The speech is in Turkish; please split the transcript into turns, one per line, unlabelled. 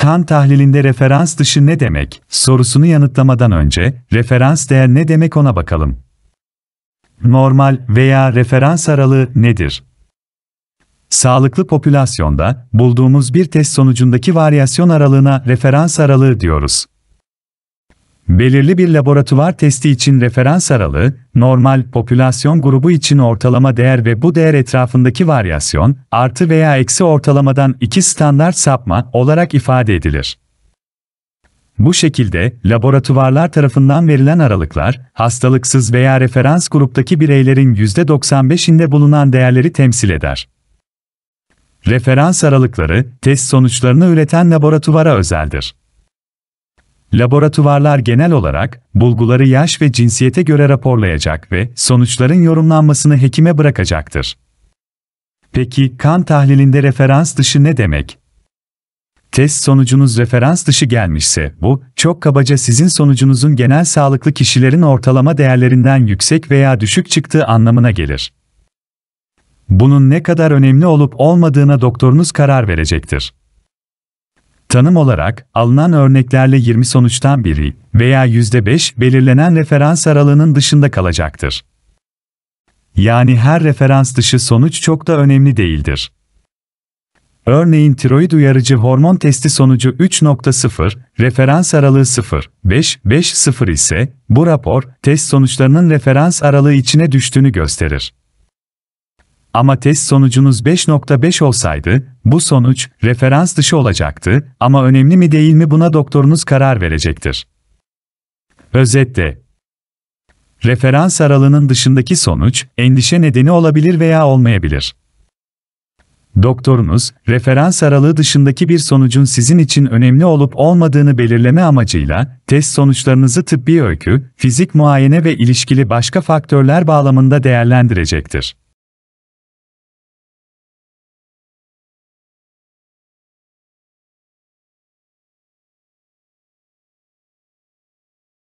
Kan tahlilinde referans dışı ne demek? Sorusunu yanıtlamadan önce, referans değer ne demek ona bakalım. Normal veya referans aralığı nedir? Sağlıklı popülasyonda, bulduğumuz bir test sonucundaki varyasyon aralığına referans aralığı diyoruz. Belirli bir laboratuvar testi için referans aralığı, normal popülasyon grubu için ortalama değer ve bu değer etrafındaki varyasyon, artı veya eksi ortalamadan iki standart sapma olarak ifade edilir. Bu şekilde, laboratuvarlar tarafından verilen aralıklar, hastalıksız veya referans gruptaki bireylerin %95'inde bulunan değerleri temsil eder. Referans aralıkları, test sonuçlarını üreten laboratuvara özeldir. Laboratuvarlar genel olarak bulguları yaş ve cinsiyete göre raporlayacak ve sonuçların yorumlanmasını hekime bırakacaktır. Peki kan tahlilinde referans dışı ne demek? Test sonucunuz referans dışı gelmişse, bu, çok kabaca sizin sonucunuzun genel sağlıklı kişilerin ortalama değerlerinden yüksek veya düşük çıktığı anlamına gelir. Bunun ne kadar önemli olup olmadığına doktorunuz karar verecektir. Tanım olarak, alınan örneklerle 20 sonuçtan biri veya %5 belirlenen referans aralığının dışında kalacaktır. Yani her referans dışı sonuç çok da önemli değildir. Örneğin tiroid uyarıcı hormon testi sonucu 3.0, referans aralığı 0, 5, 5, 0 ise, bu rapor, test sonuçlarının referans aralığı içine düştüğünü gösterir. Ama test sonucunuz 5.5 olsaydı, bu sonuç referans dışı olacaktı ama önemli mi değil mi buna doktorunuz karar verecektir. Özetle, referans aralığının dışındaki sonuç endişe nedeni olabilir veya olmayabilir. Doktorunuz, referans aralığı dışındaki bir sonucun sizin için önemli olup olmadığını belirleme amacıyla, test sonuçlarınızı tıbbi öykü, fizik muayene ve ilişkili başka faktörler bağlamında değerlendirecektir.